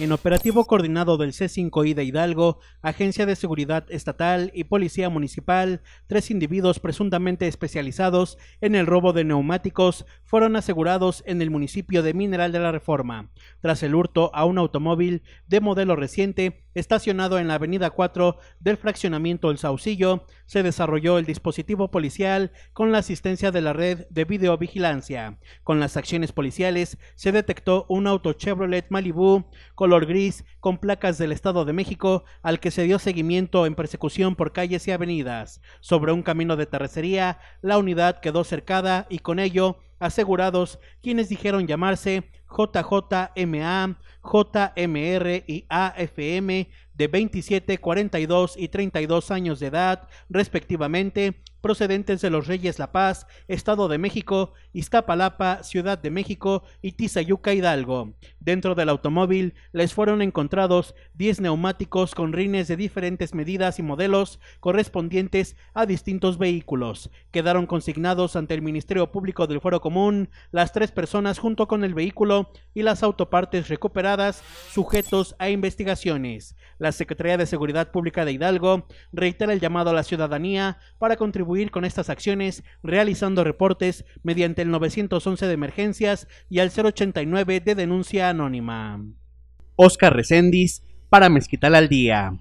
en operativo coordinado del C5I de Hidalgo, Agencia de Seguridad Estatal y Policía Municipal, tres individuos presuntamente especializados en el robo de neumáticos fueron asegurados en el municipio de Mineral de la Reforma, tras el hurto a un automóvil de modelo reciente estacionado en la avenida 4 del fraccionamiento El Saucillo, se desarrolló el dispositivo policial con la asistencia de la red de videovigilancia. Con las acciones policiales se detectó un auto Chevrolet Malibu color gris con placas del Estado de México al que se dio seguimiento en persecución por calles y avenidas. Sobre un camino de terracería, la unidad quedó cercada y con ello asegurados, quienes dijeron llamarse JJMA, JMR y AFM de 27, 42 y 32 años de edad, respectivamente, procedentes de los Reyes La Paz, Estado de México, Iztapalapa, Ciudad de México y Tizayuca Hidalgo. Dentro del automóvil les fueron encontrados 10 neumáticos con rines de diferentes medidas y modelos correspondientes a distintos vehículos. Quedaron consignados ante el Ministerio Público del Foro Común las tres personas junto con el vehículo y las autopartes recuperadas sujetos a investigaciones. La Secretaría de Seguridad Pública de Hidalgo reitera el llamado a la ciudadanía para contribuir con estas acciones realizando reportes mediante el 911 de emergencias y al 089 de denuncia anónima. Oscar Recendis para Mezquital al Día.